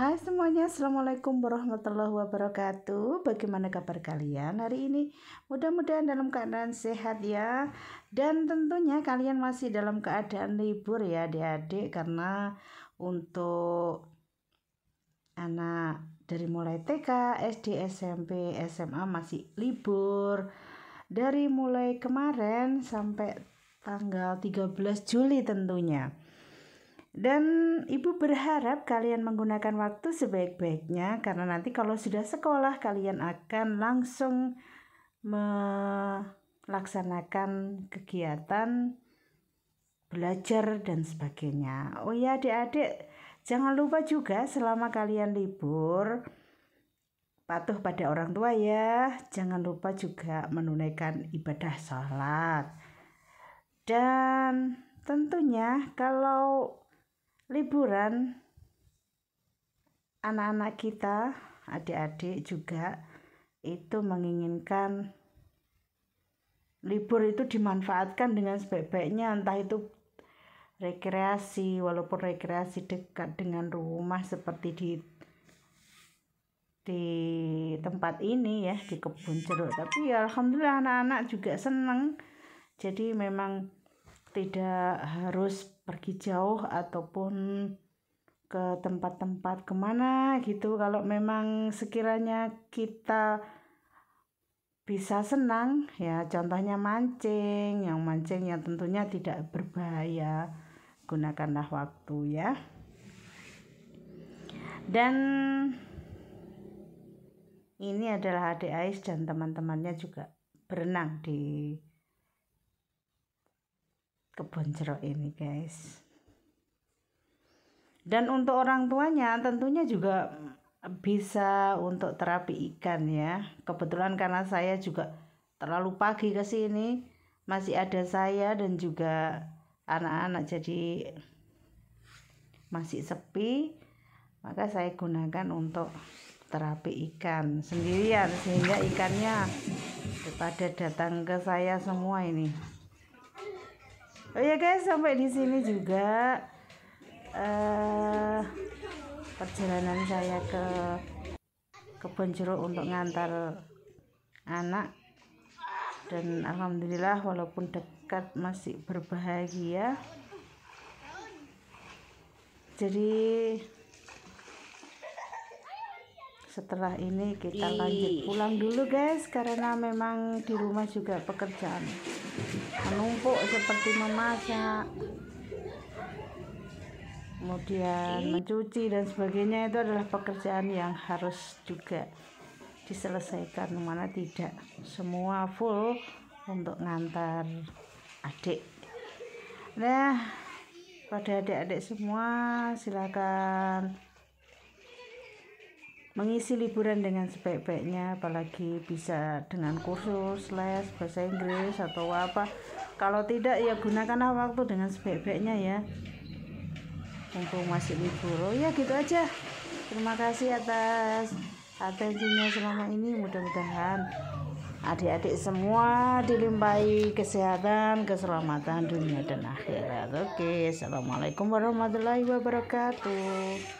Hai semuanya, Assalamualaikum warahmatullahi wabarakatuh Bagaimana kabar kalian hari ini? Mudah-mudahan dalam keadaan sehat ya Dan tentunya kalian masih dalam keadaan libur ya adik-adik Karena untuk anak dari mulai TK, SD, SMP, SMA masih libur Dari mulai kemarin sampai tanggal 13 Juli tentunya dan ibu berharap kalian menggunakan waktu sebaik-baiknya karena nanti kalau sudah sekolah kalian akan langsung melaksanakan kegiatan belajar dan sebagainya. Oh ya adik-adik, jangan lupa juga selama kalian libur patuh pada orang tua ya. Jangan lupa juga menunaikan ibadah sholat. Dan tentunya kalau liburan anak-anak kita, adik-adik juga itu menginginkan libur itu dimanfaatkan dengan sebaik-baiknya entah itu rekreasi walaupun rekreasi dekat dengan rumah seperti di di tempat ini ya di kebun jeruk tapi ya alhamdulillah anak-anak juga senang jadi memang tidak harus pergi jauh ataupun ke tempat-tempat kemana gitu kalau memang sekiranya kita bisa senang ya contohnya mancing yang mancing yang tentunya tidak berbahaya gunakanlah waktu ya dan ini adalah adik Ais dan teman-temannya juga berenang di kebun jeruk ini guys dan untuk orang tuanya tentunya juga bisa untuk terapi ikan ya kebetulan karena saya juga terlalu pagi ke sini masih ada saya dan juga anak-anak jadi masih sepi maka saya gunakan untuk terapi ikan sendirian sehingga ikannya daripada datang ke saya semua ini oh ya guys sampai di sini juga uh, perjalanan saya ke kebun jeruk untuk ngantar anak dan alhamdulillah walaupun dekat masih berbahagia jadi setelah ini kita lanjut pulang dulu guys karena memang di rumah juga pekerjaan menumpuk seperti memasak kemudian mencuci dan sebagainya itu adalah pekerjaan yang harus juga diselesaikan mana tidak semua full untuk ngantar adik nah pada adik-adik semua silakan mengisi liburan dengan sebaik-baiknya apalagi bisa dengan kursus les bahasa Inggris atau apa kalau tidak ya gunakanlah waktu dengan sebaik-baiknya ya mumpung masih libur oh ya gitu aja terima kasih atas atensinya selama ini mudah-mudahan adik-adik semua dilimpahi kesehatan keselamatan dunia dan akhirat oke assalamualaikum warahmatullahi wabarakatuh